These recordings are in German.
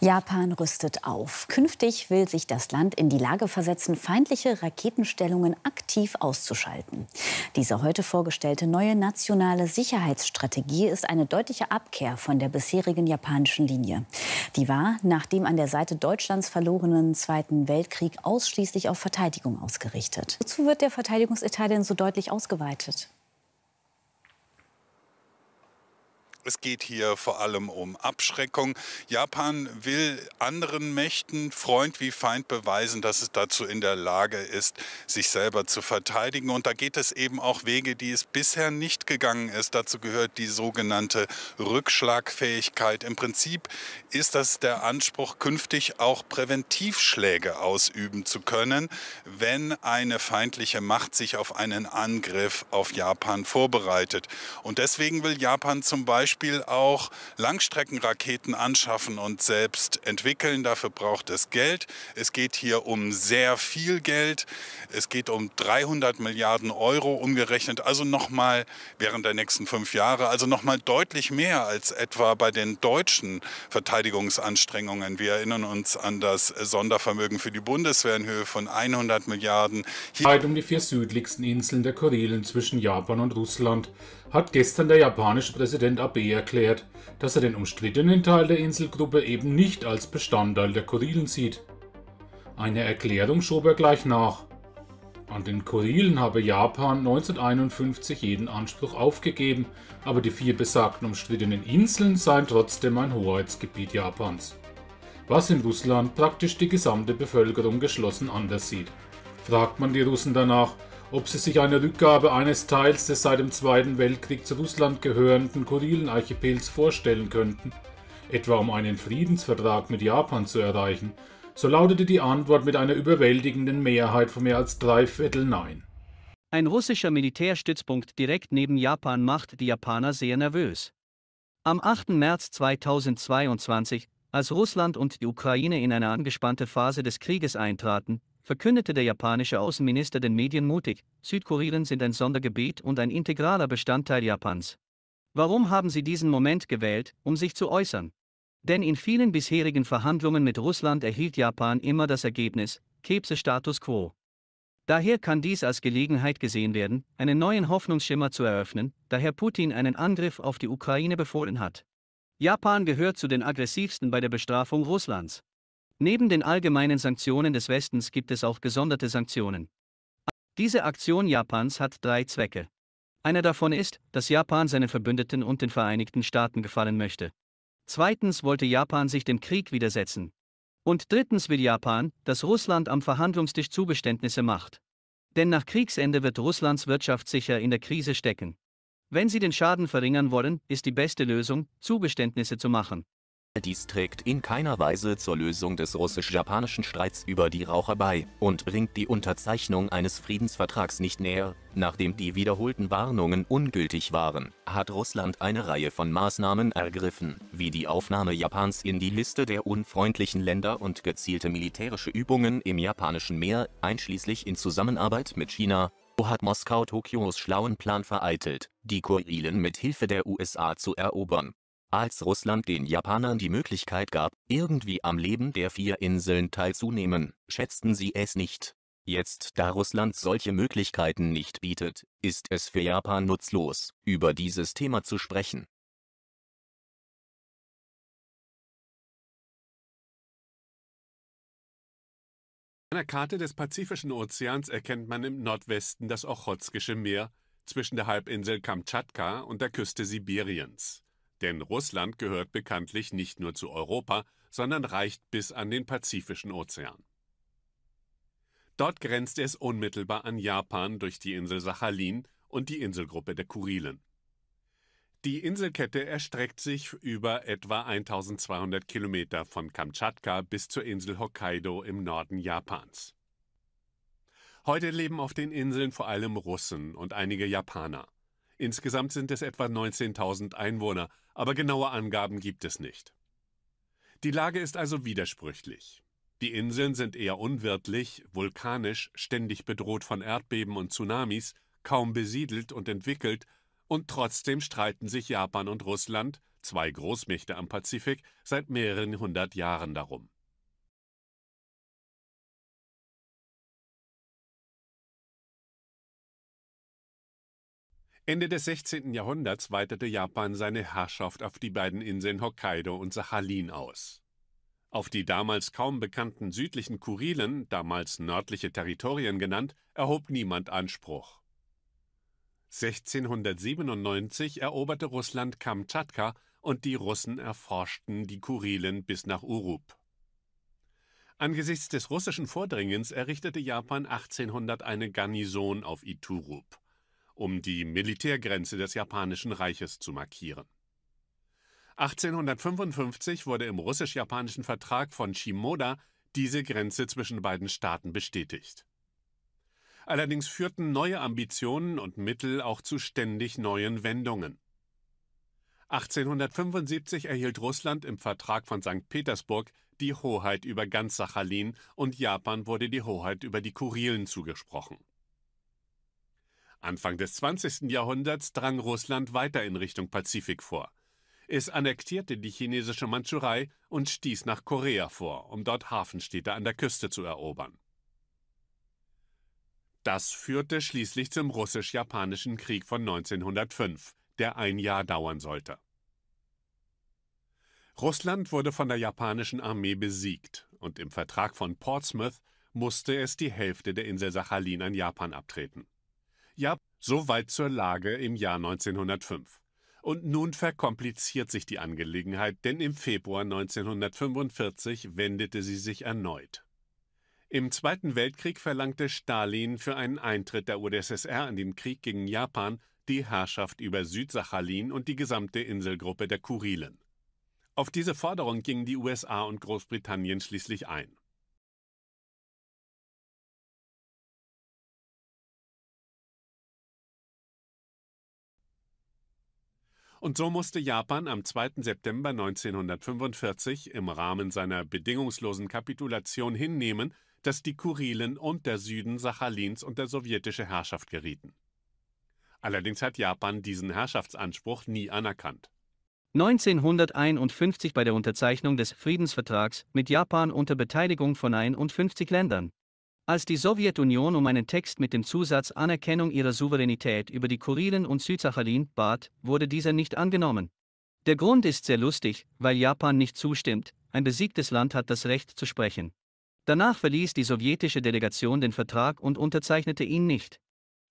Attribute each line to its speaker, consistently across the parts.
Speaker 1: Japan rüstet auf. Künftig will sich das Land in die Lage versetzen, feindliche Raketenstellungen aktiv auszuschalten. Diese heute vorgestellte neue nationale Sicherheitsstrategie ist eine deutliche Abkehr von der bisherigen japanischen Linie. Die war nach dem an der Seite Deutschlands verlorenen Zweiten Weltkrieg ausschließlich auf Verteidigung ausgerichtet. Wozu wird der Verteidigungsetat denn so deutlich ausgeweitet?
Speaker 2: Es geht hier vor allem um Abschreckung. Japan will anderen Mächten, Freund wie Feind, beweisen, dass es dazu in der Lage ist, sich selber zu verteidigen. Und da geht es eben auch Wege, die es bisher nicht gegangen ist. Dazu gehört die sogenannte Rückschlagfähigkeit. Im Prinzip ist das der Anspruch, künftig auch Präventivschläge ausüben zu können, wenn eine feindliche Macht sich auf einen Angriff auf Japan vorbereitet. Und deswegen will Japan zum Beispiel Beispiel auch Langstreckenraketen anschaffen und selbst entwickeln. Dafür braucht es Geld. Es geht hier um sehr viel Geld. Es geht um 300 Milliarden Euro umgerechnet. Also nochmal während der nächsten fünf Jahre. Also nochmal deutlich mehr als etwa bei den deutschen Verteidigungsanstrengungen. Wir erinnern uns an das Sondervermögen für die Bundeswehr in Höhe von 100 Milliarden. Hier um
Speaker 3: die vier südlichsten Inseln der Kuril zwischen Japan und Russland hat gestern der japanische Präsident Abe Armee erklärt, dass er den umstrittenen Teil der Inselgruppe eben nicht als Bestandteil der Kurilen sieht. Eine Erklärung schob er gleich nach. An den Kurilen habe Japan 1951 jeden Anspruch aufgegeben, aber die vier besagten umstrittenen Inseln seien trotzdem ein Hoheitsgebiet Japans. Was in Russland praktisch die gesamte Bevölkerung geschlossen anders sieht. Fragt man die Russen danach, ob sie sich eine Rückgabe eines Teils des seit dem Zweiten Weltkrieg zu Russland gehörenden Kurilenarchipels vorstellen könnten, etwa um einen Friedensvertrag mit Japan zu erreichen, so lautete die Antwort mit einer überwältigenden Mehrheit von mehr als drei Viertel Nein.
Speaker 1: Ein russischer Militärstützpunkt direkt neben Japan macht die Japaner sehr nervös. Am 8. März 2022, als Russland und die Ukraine in eine angespannte Phase des Krieges eintraten, verkündete der japanische Außenminister den Medien mutig, Südkoreaner sind ein Sondergebiet und ein integraler Bestandteil Japans. Warum haben sie diesen Moment gewählt, um sich zu äußern? Denn in vielen bisherigen Verhandlungen mit Russland erhielt Japan immer das Ergebnis, Kebse Status quo. Daher kann dies als Gelegenheit gesehen werden, einen neuen Hoffnungsschimmer zu eröffnen, da Herr Putin einen Angriff auf die Ukraine befohlen hat. Japan gehört zu den aggressivsten bei der Bestrafung Russlands. Neben den allgemeinen Sanktionen des Westens gibt es auch gesonderte Sanktionen. Diese Aktion Japans hat drei Zwecke. Einer davon ist, dass Japan seinen Verbündeten und den Vereinigten Staaten gefallen möchte. Zweitens wollte Japan sich dem Krieg widersetzen. Und drittens will Japan, dass Russland am Verhandlungstisch Zugeständnisse macht. Denn nach Kriegsende wird Russlands Wirtschaft sicher in der Krise stecken. Wenn sie den Schaden verringern wollen, ist die beste Lösung, Zugeständnisse zu machen. Dies trägt in keiner Weise zur Lösung des russisch-japanischen Streits über die Raucher bei und bringt die Unterzeichnung eines Friedensvertrags nicht näher. Nachdem die wiederholten Warnungen ungültig waren, hat Russland eine Reihe von Maßnahmen ergriffen, wie die Aufnahme Japans in die Liste der unfreundlichen Länder und gezielte militärische Übungen im Japanischen Meer, einschließlich in Zusammenarbeit mit China. So hat Moskau Tokios schlauen Plan vereitelt, die Kurilen mit Hilfe der USA zu erobern als Russland den Japanern die Möglichkeit gab, irgendwie am Leben der vier Inseln teilzunehmen, schätzten sie es nicht. Jetzt, da Russland solche Möglichkeiten nicht bietet, ist es für Japan nutzlos, über dieses Thema zu sprechen. An der Karte des Pazifischen Ozeans erkennt man im Nordwesten das Ochotskische Meer
Speaker 4: zwischen der Halbinsel Kamtschatka und der Küste Sibiriens. Denn Russland gehört bekanntlich nicht nur zu Europa, sondern reicht bis an den Pazifischen Ozean. Dort grenzt es unmittelbar an Japan durch die Insel Sachalin und die Inselgruppe der Kurilen. Die Inselkette erstreckt sich über etwa 1200 Kilometer von Kamtschatka bis zur Insel Hokkaido im Norden Japans. Heute leben auf den Inseln vor allem Russen und einige Japaner. Insgesamt sind es etwa 19.000 Einwohner, aber genaue Angaben gibt es nicht. Die Lage ist also widersprüchlich. Die Inseln sind eher unwirtlich, vulkanisch, ständig bedroht von Erdbeben und Tsunamis, kaum besiedelt und entwickelt, und trotzdem streiten sich Japan und Russland, zwei
Speaker 1: Großmächte am Pazifik, seit mehreren hundert Jahren darum. Ende des 16. Jahrhunderts weitete Japan seine Herrschaft auf die beiden
Speaker 4: Inseln Hokkaido und Sachalin aus. Auf die damals kaum bekannten südlichen Kurilen, damals nördliche Territorien genannt, erhob niemand Anspruch. 1697 eroberte Russland Kamtschatka und die Russen erforschten die Kurilen bis nach Urup. Angesichts des russischen Vordringens errichtete Japan 1800 eine Garnison auf Iturup um die Militärgrenze des Japanischen Reiches zu markieren. 1855 wurde im russisch-japanischen Vertrag von Shimoda diese Grenze zwischen beiden Staaten bestätigt. Allerdings führten neue Ambitionen und Mittel auch zu ständig neuen Wendungen. 1875 erhielt Russland im Vertrag von St. Petersburg die Hoheit über ganz Sachalin und Japan wurde die Hoheit über die Kurilen zugesprochen. Anfang des 20. Jahrhunderts drang Russland weiter in Richtung Pazifik vor. Es annektierte die chinesische Mandschurei und stieß nach Korea vor, um dort Hafenstädte an der Küste zu erobern. Das führte schließlich zum russisch-japanischen Krieg von 1905, der ein Jahr dauern sollte. Russland wurde von der japanischen Armee besiegt und im Vertrag von Portsmouth musste es die Hälfte der Insel Sachalin an Japan abtreten. Ja, soweit zur Lage im Jahr 1905. Und nun verkompliziert sich die Angelegenheit, denn im Februar 1945 wendete sie sich erneut. Im Zweiten Weltkrieg verlangte Stalin für einen Eintritt der UdSSR in den Krieg gegen Japan die Herrschaft über Südsachalin und die gesamte Inselgruppe der Kurilen.
Speaker 1: Auf diese Forderung gingen die USA und Großbritannien schließlich ein. Und so musste Japan am 2. September
Speaker 4: 1945 im Rahmen seiner bedingungslosen Kapitulation hinnehmen, dass die Kurilen und der Süden Sachalins unter sowjetische Herrschaft gerieten. Allerdings hat Japan diesen Herrschaftsanspruch nie anerkannt.
Speaker 1: 1951 bei der Unterzeichnung des Friedensvertrags mit Japan unter Beteiligung von 51 Ländern als die Sowjetunion um einen Text mit dem Zusatz Anerkennung ihrer Souveränität über die Kurilen und Südsachalin bat, wurde dieser nicht angenommen. Der Grund ist sehr lustig, weil Japan nicht zustimmt, ein besiegtes Land hat das Recht zu sprechen. Danach verließ die sowjetische Delegation den Vertrag und unterzeichnete ihn nicht.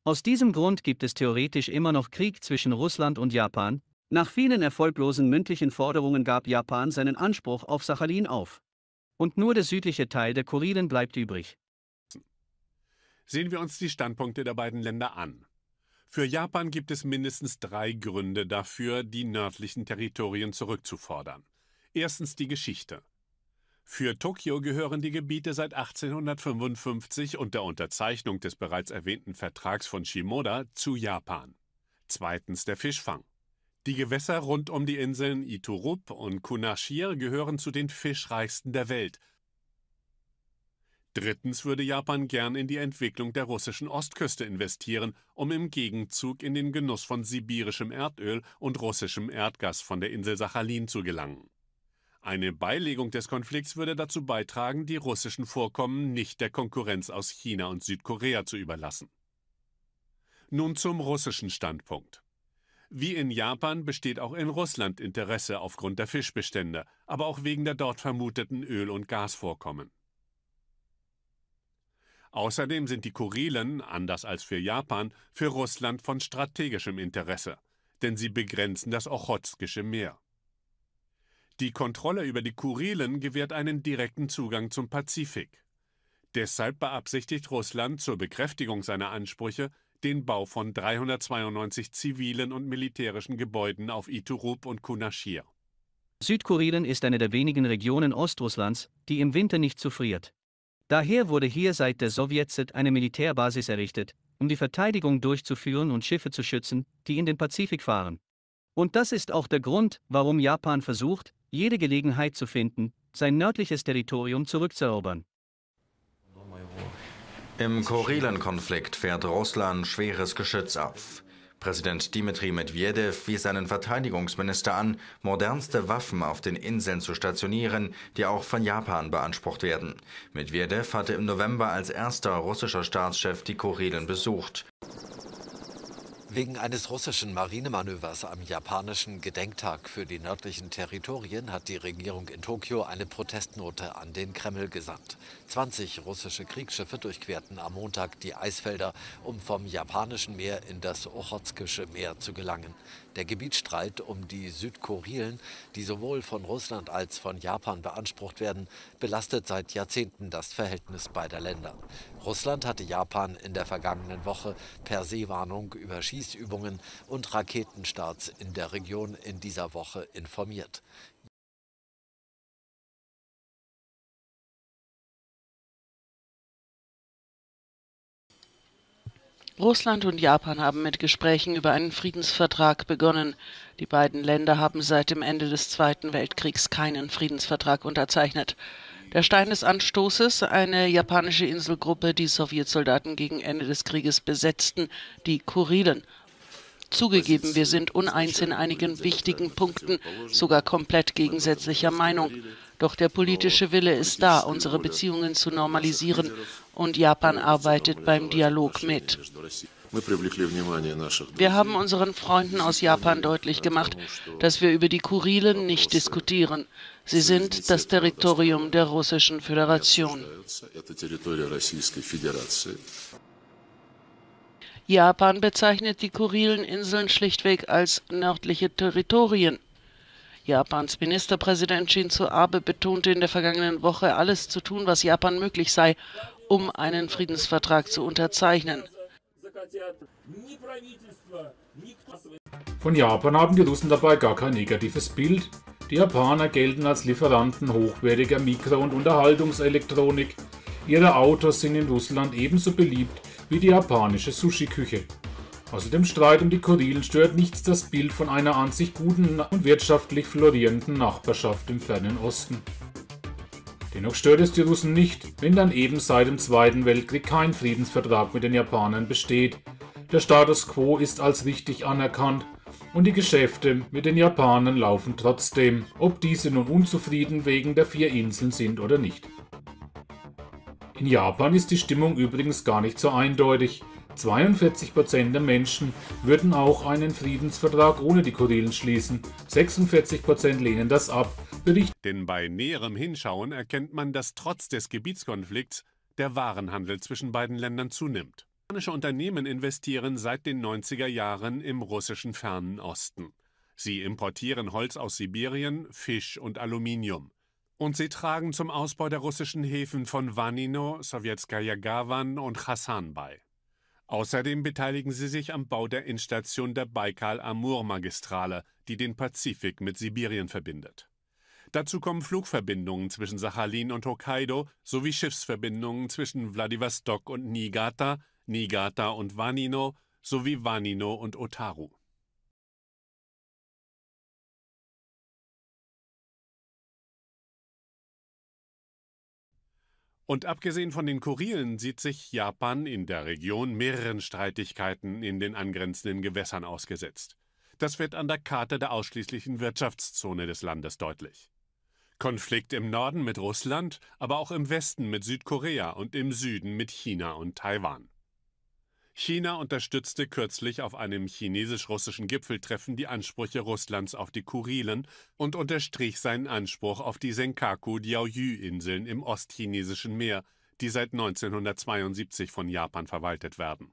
Speaker 1: Aus diesem Grund gibt es theoretisch immer noch Krieg zwischen Russland und Japan. Nach vielen erfolglosen mündlichen Forderungen gab Japan seinen Anspruch auf Sachalin auf. Und nur der südliche Teil der Kurilen bleibt übrig. Sehen wir uns die Standpunkte der beiden Länder an.
Speaker 4: Für Japan gibt es mindestens drei Gründe dafür, die nördlichen Territorien zurückzufordern. Erstens die Geschichte. Für Tokio gehören die Gebiete seit 1855 und der Unterzeichnung des bereits erwähnten Vertrags von Shimoda zu Japan. Zweitens der Fischfang. Die Gewässer rund um die Inseln Iturup und Kunashir gehören zu den fischreichsten der Welt – Drittens würde Japan gern in die Entwicklung der russischen Ostküste investieren, um im Gegenzug in den Genuss von sibirischem Erdöl und russischem Erdgas von der Insel Sachalin zu gelangen. Eine Beilegung des Konflikts würde dazu beitragen, die russischen Vorkommen nicht der Konkurrenz aus China und Südkorea zu überlassen. Nun zum russischen Standpunkt. Wie in Japan besteht auch in Russland Interesse aufgrund der Fischbestände, aber auch wegen der dort vermuteten Öl- und Gasvorkommen. Außerdem sind die Kurilen, anders als für Japan, für Russland von strategischem Interesse, denn sie begrenzen das Ochotskische Meer. Die Kontrolle über die Kurilen gewährt einen direkten Zugang zum Pazifik. Deshalb beabsichtigt Russland zur Bekräftigung seiner Ansprüche den Bau von 392 zivilen und militärischen Gebäuden auf Iturup und Kunashir.
Speaker 1: Südkurilen ist eine der wenigen Regionen Ostrusslands, die im Winter nicht zufriert. friert. Daher wurde hier seit der Sowjetzeit eine Militärbasis errichtet, um die Verteidigung durchzuführen und Schiffe zu schützen, die in den Pazifik fahren. Und das ist auch der Grund, warum Japan versucht, jede Gelegenheit zu finden, sein nördliches Territorium zurückzuerobern.
Speaker 5: Im Kurilenkonflikt fährt Russland schweres Geschütz auf. Präsident Dmitri Medvedev wies seinen Verteidigungsminister an, modernste Waffen auf den Inseln zu stationieren, die auch von Japan beansprucht werden. Medvedev hatte im November als erster russischer Staatschef die Kurelen besucht. Wegen eines russischen Marinemanövers am japanischen Gedenktag für die nördlichen Territorien hat die Regierung in Tokio eine Protestnote an den Kreml gesandt. 20 russische Kriegsschiffe durchquerten am Montag die Eisfelder, um vom japanischen Meer in das Ochotskische Meer zu gelangen. Der Gebietsstreit um die Südkorilen, die sowohl von Russland als von Japan beansprucht werden, belastet seit Jahrzehnten das Verhältnis beider Länder. Russland hatte Japan in der vergangenen Woche per Seewarnung über
Speaker 1: Schießübungen und Raketenstarts in der Region in dieser Woche informiert. Russland und Japan haben mit
Speaker 5: Gesprächen über einen Friedensvertrag begonnen. Die beiden Länder haben seit dem Ende des Zweiten Weltkriegs keinen Friedensvertrag unterzeichnet. Der Stein des Anstoßes, eine japanische Inselgruppe, die Sowjetsoldaten gegen Ende des Krieges besetzten, die Kurilen, Zugegeben, wir sind uneins in einigen wichtigen Punkten, sogar komplett gegensätzlicher Meinung. Doch der politische Wille ist da, unsere Beziehungen zu normalisieren, und Japan arbeitet beim Dialog mit. Wir haben unseren Freunden aus Japan deutlich gemacht, dass wir über die Kurilen nicht diskutieren. Sie sind das Territorium der Russischen Föderation. Japan bezeichnet die Kurilen Inseln schlichtweg als nördliche Territorien. Japans Ministerpräsident Shinzo Abe betonte in der vergangenen Woche, alles zu tun, was Japan möglich sei, um einen Friedensvertrag zu unterzeichnen.
Speaker 3: Von Japan haben die Russen dabei gar kein negatives Bild. Die Japaner gelten als Lieferanten hochwertiger Mikro- und Unterhaltungselektronik. Ihre Autos sind in Russland ebenso beliebt wie die japanische Sushi-Küche. Außer dem Streit um die Kurilen stört nichts das Bild von einer an sich guten und wirtschaftlich florierenden Nachbarschaft im fernen Osten. Dennoch stört es die Russen nicht, wenn dann eben seit dem Zweiten Weltkrieg kein Friedensvertrag mit den Japanern besteht. Der Status quo ist als richtig anerkannt und die Geschäfte mit den Japanern laufen trotzdem, ob diese nun unzufrieden wegen der vier Inseln sind oder nicht. In Japan ist die Stimmung übrigens gar nicht so eindeutig. 42% der Menschen würden auch einen Friedensvertrag ohne die Kurilen schließen. 46% lehnen das ab. Bericht Denn
Speaker 4: bei näherem Hinschauen erkennt man, dass trotz des Gebietskonflikts der Warenhandel zwischen beiden Ländern zunimmt. Japanische Unternehmen investieren seit den 90er Jahren im russischen Fernen Osten. Sie importieren Holz aus Sibirien, Fisch und Aluminium. Und sie tragen zum Ausbau der russischen Häfen von Vanino, Sowjetskaya Gawan und Chassan bei. Außerdem beteiligen sie sich am Bau der Endstation der Baikal-Amur-Magistrale, die den Pazifik mit Sibirien verbindet. Dazu kommen Flugverbindungen zwischen Sachalin und Hokkaido sowie Schiffsverbindungen zwischen Wladiwostok und Niigata, Niigata und Vanino sowie Vanino
Speaker 1: und Otaru. Und abgesehen von
Speaker 4: den Kurilen sieht sich Japan in der Region mehreren Streitigkeiten in den angrenzenden Gewässern ausgesetzt. Das wird an der Karte der ausschließlichen Wirtschaftszone des Landes deutlich. Konflikt im Norden mit Russland, aber auch im Westen mit Südkorea und im Süden mit China und Taiwan. China unterstützte kürzlich auf einem chinesisch-russischen Gipfeltreffen die Ansprüche Russlands auf die Kurilen und unterstrich seinen Anspruch auf die Senkaku-Diaoyu-Inseln im ostchinesischen Meer, die seit 1972 von Japan verwaltet werden